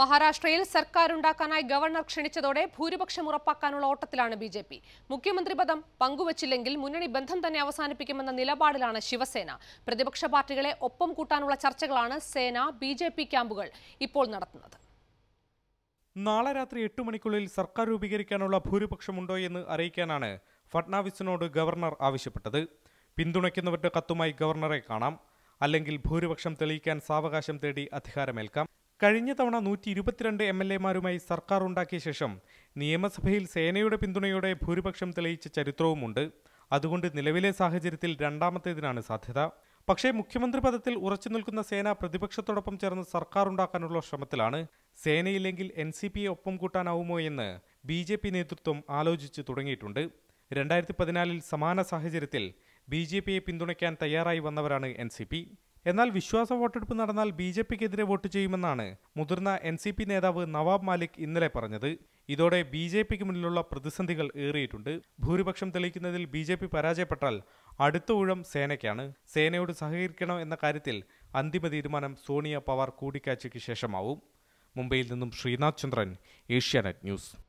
മഹാരാഷ്ട്രയിൽ ഉണ്ടാക്കാനായി ഗവർണർ ക്ഷണിച്ചതോടെ ഭൂരിപക്ഷം ഉറപ്പാക്കാനുള്ള ഓട്ടത്തിലാണ് ബി ജെ പി മുഖ്യമന്ത്രി പദം പങ്കുവച്ചില്ലെങ്കിൽ മുന്നണി ബന്ധം തന്നെ അവസാനിപ്പിക്കുമെന്ന നിലപാടിലാണ് ശിവസേന പ്രതിപക്ഷ പാർട്ടികളെ ഒപ്പം കൂട്ടാനുള്ള ചർച്ചകളാണ് സേന ബി ജെ പി ക്യാമ്പുകൾ ഇപ്പോൾ നടത്തുന്നത് നാളെ രാത്രി എട്ട് മണിക്കുള്ളിൽ സർക്കാർ രൂപീകരിക്കാനുള്ള ഭൂരിപക്ഷമുണ്ടോ എന്ന് അറിയിക്കാനാണ് ഫട്നാവിസിനോട് ഗവർണർ ആവശ്യപ്പെട്ടത് പിന്തുണയ്ക്കുന്നവരുടെ കത്തുമായി ഗവർണറെ കാണാം അല്ലെങ്കിൽ ഭൂരിപക്ഷം തെളിയിക്കാൻ സാവകാശം തേടി അധികാരമേൽക്കാം കഴിഞ്ഞ തവണ നൂറ്റി ഇരുപത്തിരണ്ട് എം എൽ എമാരുമായി സർക്കാർ ഉണ്ടാക്കിയ ശേഷം നിയമസഭയിൽ സേനയുടെ പിന്തുണയോടെ ഭൂരിപക്ഷം തെളിയിച്ച ചരിത്രവുമുണ്ട് അതുകൊണ്ട് നിലവിലെ സാഹചര്യത്തിൽ രണ്ടാമത്തേതിനാണ് സാധ്യത പക്ഷേ മുഖ്യമന്ത്രി പദത്തിൽ ഉറച്ചു നിൽക്കുന്ന സേന പ്രതിപക്ഷത്തോടൊപ്പം ചേർന്ന് സർക്കാർ ഉണ്ടാക്കാനുള്ള ശ്രമത്തിലാണ് സേനയില്ലെങ്കിൽ എൻ സി പിയെ ഒപ്പം കൂട്ടാനാവുമോ എന്ന് ബി ജെ പി നേതൃത്വം ആലോചിച്ച് തുടങ്ങിയിട്ടുണ്ട് രണ്ടായിരത്തി പതിനാലിൽ സമാന സാഹചര്യത്തിൽ ബി ജെ പിയെ പിന്തുണയ്ക്കാൻ തയ്യാറായി വന്നവരാണ് എൻ സി പി എന്നാൽ വിശ്വാസ വോട്ടെടുപ്പ് നടന്നാൽ ബി ജെ പിക്കെതിരെ വോട്ട് ചെയ്യുമെന്നാണ് മുതിർന്ന എൻ സി പി നേതാവ് നവാബ് മാലിക് ഇന്നലെ പറഞ്ഞത് ഇതോടെ ബി ജെ പിക്ക് മുന്നിലുള്ള പ്രതിസന്ധികൾ ഏറിയിട്ടുണ്ട് ഭൂരിപക്ഷം തെളിയിക്കുന്നതിൽ ബി ജെ പി പരാജയപ്പെട്ടാൽ അടുത്ത ഊഴം സേനയ്ക്കാണ് സേനയോട് സഹകരിക്കണം എന്ന കാര്യത്തിൽ അന്തിമ തീരുമാനം സോണിയ പവാർ കൂടിക്കാഴ്ചയ്ക്ക് ശേഷമാവും മുംബൈയിൽ നിന്നും ശ്രീനാഥ് ചന്ദ്രൻ ഏഷ്യാനെറ്റ് ന്യൂസ്